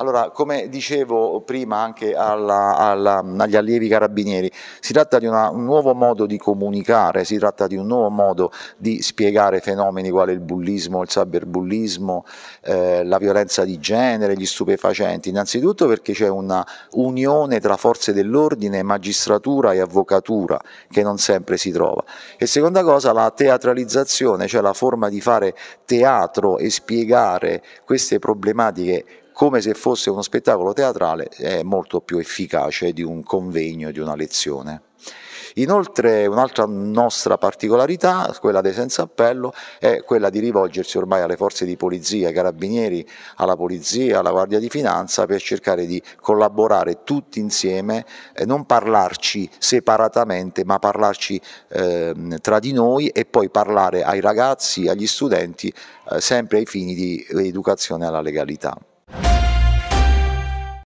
Allora, come dicevo prima anche alla, alla, agli allievi carabinieri, si tratta di una, un nuovo modo di comunicare, si tratta di un nuovo modo di spiegare fenomeni quali il bullismo, il cyberbullismo, eh, la violenza di genere, gli stupefacenti, innanzitutto perché c'è una unione tra forze dell'ordine, magistratura e avvocatura che non sempre si trova. E seconda cosa, la teatralizzazione, cioè la forma di fare teatro e spiegare queste problematiche come se fosse uno spettacolo teatrale è molto più efficace di un convegno, di una lezione. Inoltre un'altra nostra particolarità, quella dei senza appello, è quella di rivolgersi ormai alle forze di polizia, ai carabinieri, alla polizia, alla guardia di finanza per cercare di collaborare tutti insieme, e eh, non parlarci separatamente ma parlarci eh, tra di noi e poi parlare ai ragazzi, agli studenti, eh, sempre ai fini di educazione alla legalità.